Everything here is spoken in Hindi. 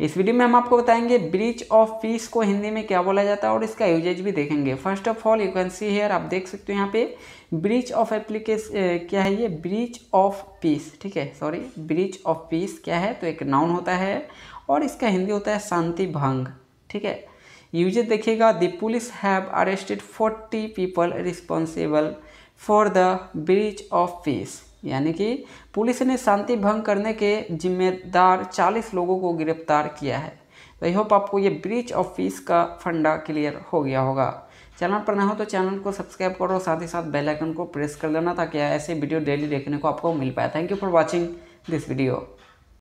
इस वीडियो में हम आपको बताएंगे ब्रीच ऑफ पीस को हिंदी में क्या बोला जाता है और इसका यूजेज भी देखेंगे first of all you can see here आप देख सकते हो यहाँ पे ब्रीच ऑफ एप्लीकेश क्या है ये ब्रीच ऑफ पीस ठीक है सॉरी ब्रिज ऑफ पीस क्या है तो एक नाउन होता है और इसका हिंदी होता है शांति भंग ठीक है यूजेज देखिएगा the police have arrested forty people responsible for the breach of peace यानी कि पुलिस ने शांति भंग करने के जिम्मेदार 40 लोगों को गिरफ्तार किया है तो आई होप आपको ये ब्रीच ऑफ फीस का फंडा क्लियर हो गया होगा चैनल पर ना हो तो चैनल को सब्सक्राइब करो साथ ही साथ बेल आइकन को प्रेस कर देना ताकि ऐसे वीडियो डेली देखने को आपको मिल पाए thank you for watching this video